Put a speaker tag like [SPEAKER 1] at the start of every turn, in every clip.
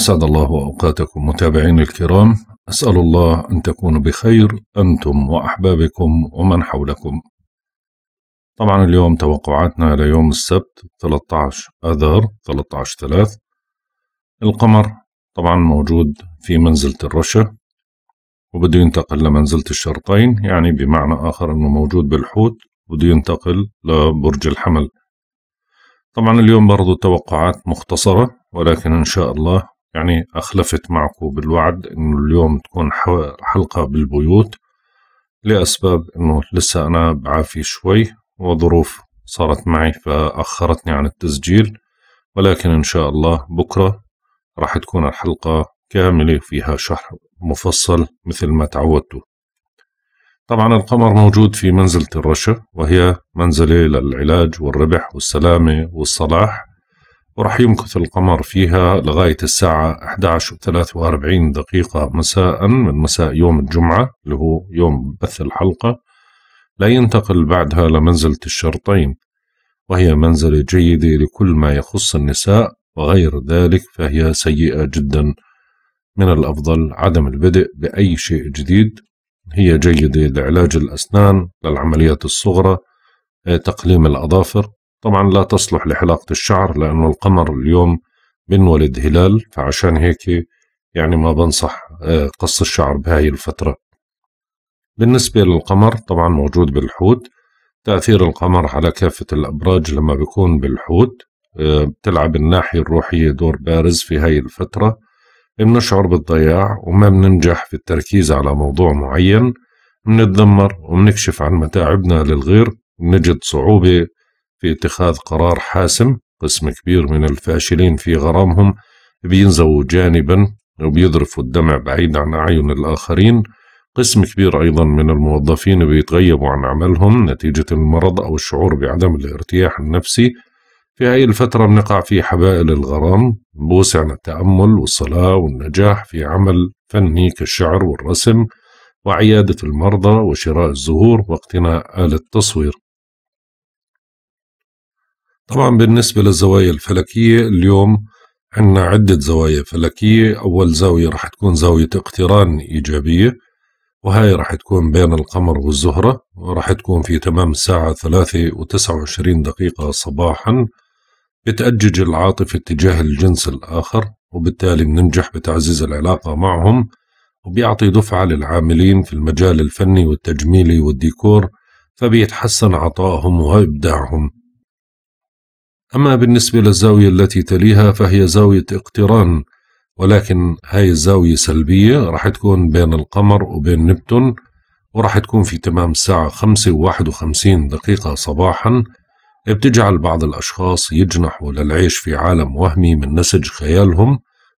[SPEAKER 1] أسعد الله أوقاتكم متابعين الكرام أسأل الله أن تكونوا بخير أنتم وأحبابكم ومن حولكم طبعا اليوم توقعاتنا ليوم السبت 13 آذار 13 ثلاث القمر طبعا موجود في منزلة الرشا وبده ينتقل لمنزلة الشرطين يعني بمعنى آخر أنه موجود بالحوت وبده ينتقل لبرج الحمل طبعا اليوم برضو التوقعات مختصرة ولكن إن شاء الله يعني أخلفت معكم بالوعد إنه اليوم تكون حلقة بالبيوت لأسباب إنه لسه أنا بعافي شوي وظروف صارت معي فأخرتني عن التسجيل ولكن إن شاء الله بكرة راح تكون الحلقة كاملة فيها شرح مفصل مثل ما تعودتوا طبعا القمر موجود في منزلة الرشا وهي منزلة للعلاج والربح والسلامة والصلاح وراح يمكث القمر فيها لغاية الساعة 11.43 دقيقة مساء من مساء يوم الجمعة اللي هو يوم بث الحلقة لا ينتقل بعدها لمنزلة الشرطين وهي منزلة جيدة لكل ما يخص النساء وغير ذلك فهي سيئة جدا من الأفضل عدم البدء بأي شيء جديد هي جيدة لعلاج الأسنان للعمليات الصغرى تقليم الأظافر طبعا لا تصلح لحلاقة الشعر لأنه القمر اليوم بنولد هلال فعشان هيك يعني ما بنصح آه، قص الشعر بهاي الفترة بالنسبة للقمر طبعا موجود بالحوت تأثير القمر على كافة الأبراج لما بيكون بالحوت آه، بتلعب الناحية الروحية دور بارز في هاي الفترة بنشعر بالضياع وما بننجح في التركيز على موضوع معين بنتذمر وبنكشف عن متاعبنا للغير بنجد صعوبة في اتخاذ قرار حاسم قسم كبير من الفاشلين في غرامهم بينزووا جانبا وبيذرفوا الدمع بعيد عن أعين الآخرين قسم كبير أيضا من الموظفين بيتغيبوا عن عملهم نتيجة المرض أو الشعور بعدم الارتياح النفسي في هاي الفترة بنقع في حبائل الغرام بوسعنا التأمل والصلاة والنجاح في عمل فني كالشعر والرسم وعيادة المرضى وشراء الزهور واقتناء آلة تصوير طبعا بالنسبة للزوايا الفلكية اليوم عنا عدة زوايا فلكية أول زاوية رح تكون زاوية اقتران إيجابية وهاي رح تكون بين القمر والزهرة ورح تكون في تمام الساعة ثلاثة وتسعة وعشرين دقيقة صباحا بتأجج العاطفة اتجاه الجنس الآخر وبالتالي بننجح بتعزيز العلاقة معهم وبيعطي دفعة للعاملين في المجال الفني والتجميلي والديكور فبيتحسن عطائهم وإبداعهم أما بالنسبة للزاوية التي تليها فهي زاوية اقتران ولكن هاي الزاوية سلبية راح تكون بين القمر وبين نبتون وراح تكون في تمام الساعة 5 و 51 دقيقة صباحا بتجعل بعض الأشخاص يجنحوا للعيش في عالم وهمي من نسج خيالهم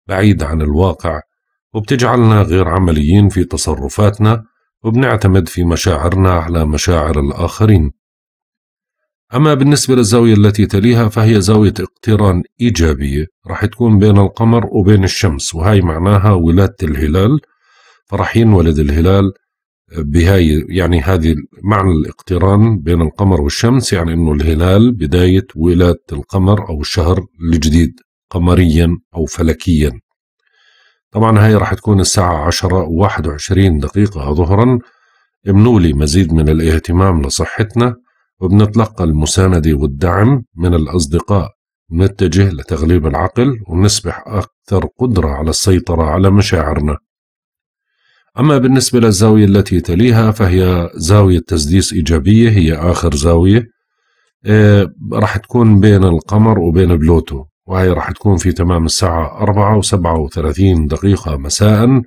[SPEAKER 1] بعيد عن الواقع وبتجعلنا غير عمليين في تصرفاتنا وبنعتمد في مشاعرنا على مشاعر الآخرين أما بالنسبة للزاوية التي تليها فهي زاوية اقتران إيجابية راح تكون بين القمر وبين الشمس وهي معناها ولادة الهلال فراح ينولد الهلال آه، بهاي يعني هذه معنى الاقتران بين القمر والشمس يعني انه الهلال بداية ولادة القمر او الشهر الجديد قمريا او فلكيا طبعا هاي راح تكون الساعة 10 و21 دقيقة ظهرا امنولي مزيد من الاهتمام لصحتنا وبنتلقى المساندة والدعم من الأصدقاء نتجه لتغليب العقل ونصبح أكثر قدرة على السيطرة على مشاعرنا أما بالنسبة للزاوية التي تليها فهي زاوية تسديس إيجابية هي آخر زاوية آه، راح تكون بين القمر وبين بلوتو وهي راح تكون في تمام الساعة 4 و 37 دقيقة مساءً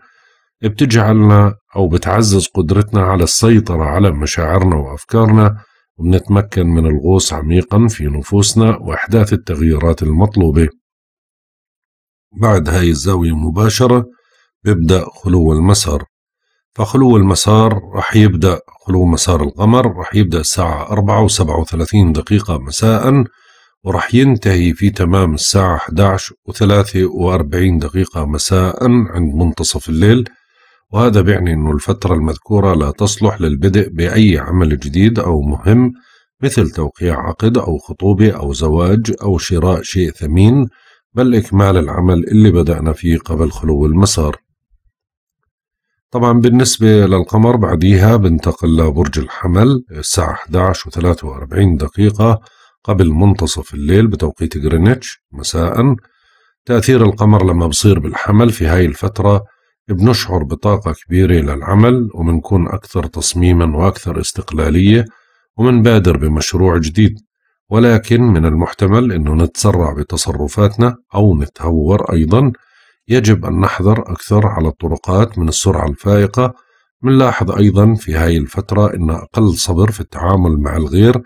[SPEAKER 1] بتجعلنا أو بتعزز قدرتنا على السيطرة على مشاعرنا وأفكارنا ونتمكن من الغوص عميقا في نفوسنا وإحداث التغييرات المطلوبة بعد هاي الزاوية مباشرة بيبدأ خلو المسار فخلو المسار رح يبدأ خلو مسار القمر رح يبدأ الساعة 4 و37 دقيقة مساء ورح ينتهي في تمام الساعة 11 و43 دقيقة مساء عند منتصف الليل وهذا بيعني أن الفترة المذكورة لا تصلح للبدء بأي عمل جديد أو مهم مثل توقيع عقد أو خطوبة أو زواج أو شراء شيء ثمين بل إكمال العمل اللي بدأنا فيه قبل خلو المسار طبعا بالنسبة للقمر بعديها بنتقل لبرج الحمل الساعة 11 و43 دقيقة قبل منتصف الليل بتوقيت غرينتش مساءً تأثير القمر لما بصير بالحمل في هاي الفترة بنشعر بطاقة كبيرة للعمل وبنكون أكثر تصميما وأكثر استقلالية ومنبادر بمشروع جديد ولكن من المحتمل أنه نتسرع بتصرفاتنا أو نتهور أيضا يجب أن نحذر أكثر على الطرقات من السرعة الفائقة منلاحظ أيضا في هاي الفترة أن أقل صبر في التعامل مع الغير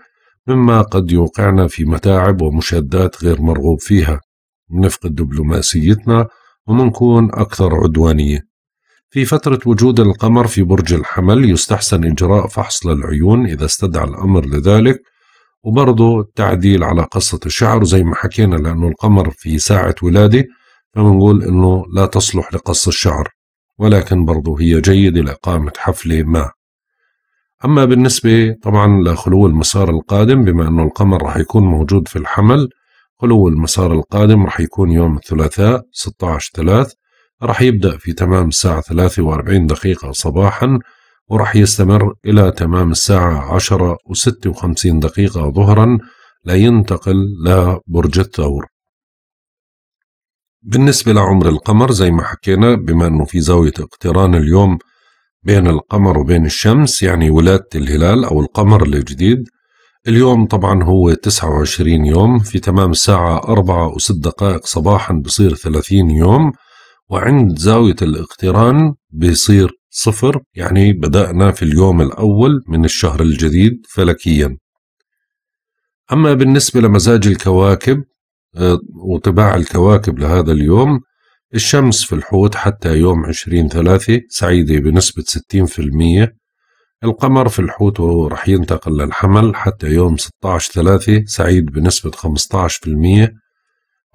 [SPEAKER 1] مما قد يوقعنا في متاعب ومشادات غير مرغوب فيها نفقد دبلوماسيتنا ومنكون أكثر عدوانية في فترة وجود القمر في برج الحمل يستحسن إجراء فحص للعيون إذا استدعى الأمر لذلك وبرضه التعديل على قصة الشعر زي ما حكينا لأنه القمر في ساعة ولادة فبنقول أنه لا تصلح لقص الشعر ولكن برضه هي جيدة لإقامة حفلة ما أما بالنسبة طبعا لخلو المسار القادم بما أنه القمر راح يكون موجود في الحمل خلو المسار القادم راح يكون يوم الثلاثاء 16 ثلاث رح يبدأ في تمام الساعة 43 دقيقة صباحا ورح يستمر إلى تمام الساعة 10 و56 دقيقة ظهرا لينتقل لبرج الثور بالنسبة لعمر القمر زي ما حكينا بما أنه في زاوية اقتران اليوم بين القمر وبين الشمس يعني ولادة الهلال أو القمر الجديد اليوم طبعا هو 29 يوم في تمام الساعة 4 و6 دقائق صباحا بصير 30 يوم وعند زاوية الاقتران بيصير صفر يعني بدأنا في اليوم الأول من الشهر الجديد فلكيا أما بالنسبة لمزاج الكواكب آه، وطباع الكواكب لهذا اليوم الشمس في الحوت حتى يوم 20 ثلاثة سعيدة بنسبة 60% القمر في الحوت وهو رح ينتقل للحمل حتى يوم 16 ثلاثة سعيد بنسبة 15%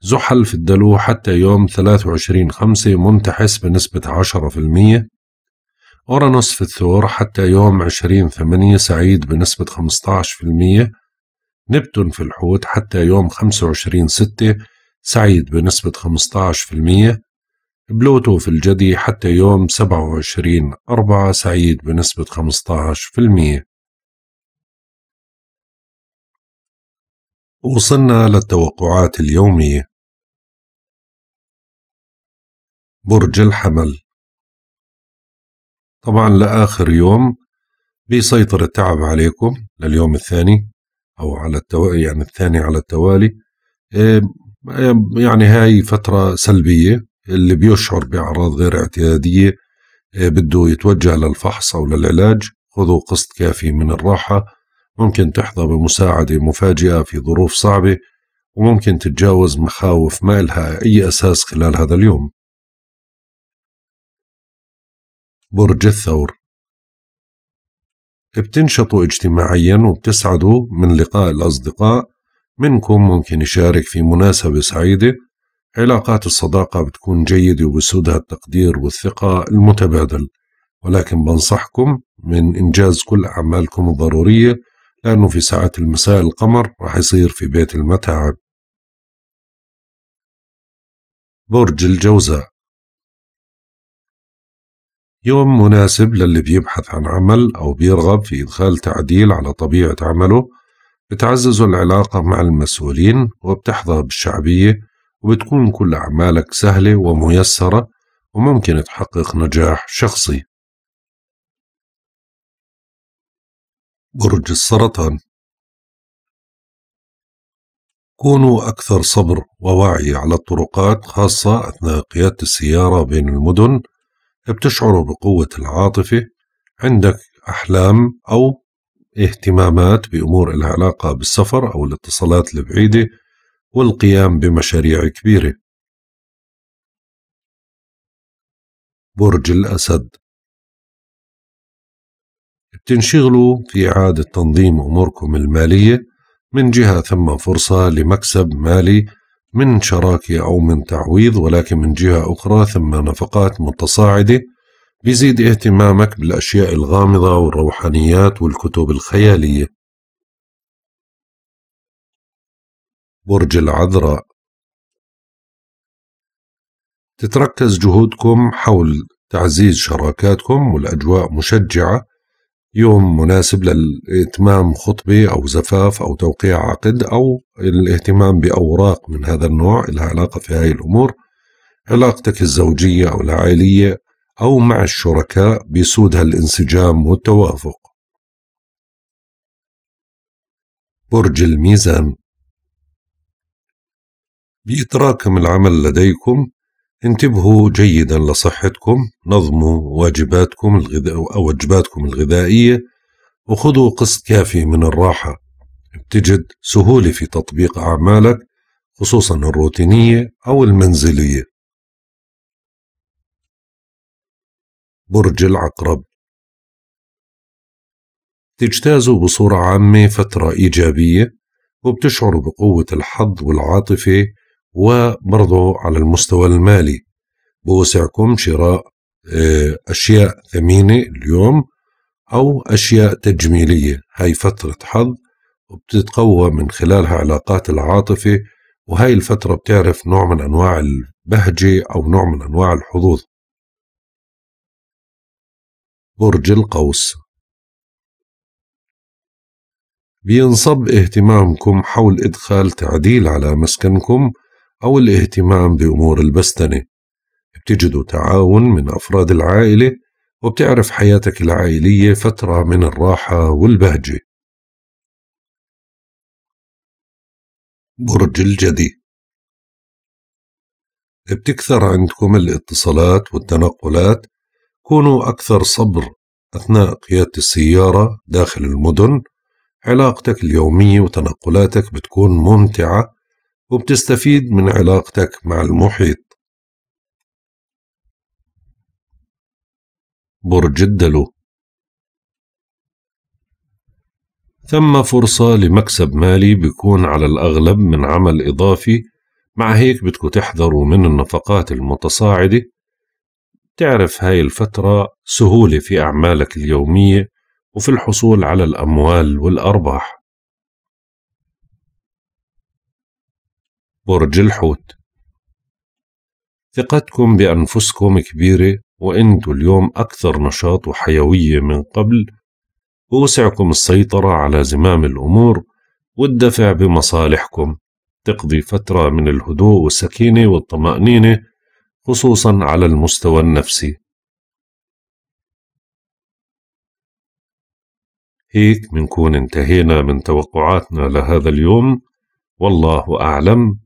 [SPEAKER 1] زحل في الدلو حتى يوم 23 خمسة منتحس بنسبة 10% أورانوس في الثور حتى يوم 20 ثمانية سعيد بنسبة 15% نبتون في الحوت حتى يوم 25 ستة سعيد بنسبة
[SPEAKER 2] 15% بلوتو في الجدي حتى يوم 27 أربعة سعيد بنسبة 15% وصلنا للتوقعات اليومية برج الحمل طبعا لآخر يوم بيسيطر التعب عليكم لليوم الثاني أو على التوالي
[SPEAKER 1] يعني الثاني على التوالي إيه، يعني هاي فترة سلبية اللي بيشعر بأعراض غير اعتيادية إيه، بده يتوجه للفحص أو للعلاج خذوا قسط كافي من الراحة ممكن تحظى بمساعدة مفاجئة
[SPEAKER 2] في ظروف صعبة وممكن تتجاوز مخاوف ما لها أي أساس خلال هذا اليوم برج الثور بتنشطوا اجتماعيا وبتسعدوا من لقاء الأصدقاء
[SPEAKER 1] منكم ممكن يشارك في مناسبة سعيدة علاقات الصداقة بتكون جيدة وبسودها التقدير والثقة المتبادل ولكن بنصحكم
[SPEAKER 2] من إنجاز كل أعمالكم الضرورية لأنه في ساعات المساء القمر راح يصير في بيت المتاعب برج الجوزاء يوم مناسب للي بيبحث
[SPEAKER 1] عن عمل أو بيرغب في إدخال تعديل على طبيعة عمله بتعزز العلاقة مع المسؤولين وبتحظى بالشعبية وبتكون كل أعمالك سهلة
[SPEAKER 2] وميسرة وممكن تحقق نجاح شخصي برج السرطان كونوا أكثر صبر ووعي على الطرقات خاصة أثناء
[SPEAKER 1] قيادة السيارة بين المدن بتشعروا بقوة العاطفة عندك أحلام أو اهتمامات بأمور لها علاقة بالسفر أو
[SPEAKER 2] الاتصالات البعيدة والقيام بمشاريع كبيرة برج الأسد تنشغلوا في إعادة تنظيم أموركم المالية من جهة
[SPEAKER 1] ثم فرصة لمكسب مالي من شراكة أو من تعويض ولكن من جهة أخرى ثم نفقات متصاعدة بيزيد اهتمامك بالأشياء
[SPEAKER 2] الغامضة والروحانيات والكتب الخيالية برج العذراء تتركز جهودكم حول تعزيز شراكاتكم والأجواء مشجعة
[SPEAKER 1] يوم مناسب للإتمام خطبة أو زفاف أو توقيع عقد أو الاهتمام بأوراق من هذا النوع لها علاقة في هاي الأمور علاقتك الزوجية أو العائلية أو مع الشركاء بيسودها الانسجام
[SPEAKER 2] والتوافق برج الميزان بيتراكم العمل لديكم
[SPEAKER 1] انتبهوا جيدا لصحتكم نظموا واجباتكم الغذاء أو وجباتكم الغذائية وخذوا قسط كافي من الراحة بتجد سهولة
[SPEAKER 2] في تطبيق أعمالك خصوصا الروتينية أو المنزلية برج العقرب تجتازوا بصورة عامة فترة إيجابية
[SPEAKER 1] وبتشعروا بقوة الحظ والعاطفة وبرضه على المستوى المالي بوسعكم شراء آه، أشياء ثمينة اليوم أو أشياء تجميلية هاي فترة حظ وبتتقوى من خلالها علاقات العاطفة وهاي الفترة بتعرف نوع من أنواع البهجة
[SPEAKER 2] أو نوع من أنواع الحظوظ برج القوس بينصب اهتمامكم
[SPEAKER 1] حول إدخال تعديل على مسكنكم أو الاهتمام بأمور البستنة بتجدوا تعاون من أفراد العائلة وبتعرف حياتك العائلية
[SPEAKER 2] فترة من الراحة والبهجة برج الجدي بتكثر عندكم الاتصالات والتنقلات كونوا أكثر صبر أثناء
[SPEAKER 1] قيادة السيارة داخل المدن علاقتك اليومية وتنقلاتك
[SPEAKER 2] بتكون ممتعة وبتستفيد من علاقتك مع المحيط برج الدلو ثم فرصة لمكسب مالي بيكون
[SPEAKER 1] على الأغلب من عمل إضافي مع هيك بدكوا تحذروا من النفقات المتصاعدة تعرف هاي الفترة سهولة في أعمالك اليومية
[SPEAKER 2] وفي الحصول على الأموال والأرباح برج الحوت
[SPEAKER 1] ثقتكم بأنفسكم كبيرة وأنتوا اليوم أكثر نشاط وحيوية من قبل ووسعكم السيطرة على زمام الأمور والدفع بمصالحكم تقضي فترة من الهدوء والسكينة والطمأنينة
[SPEAKER 2] خصوصا على المستوى النفسي هيك منكون انتهينا من توقعاتنا لهذا اليوم
[SPEAKER 1] والله أعلم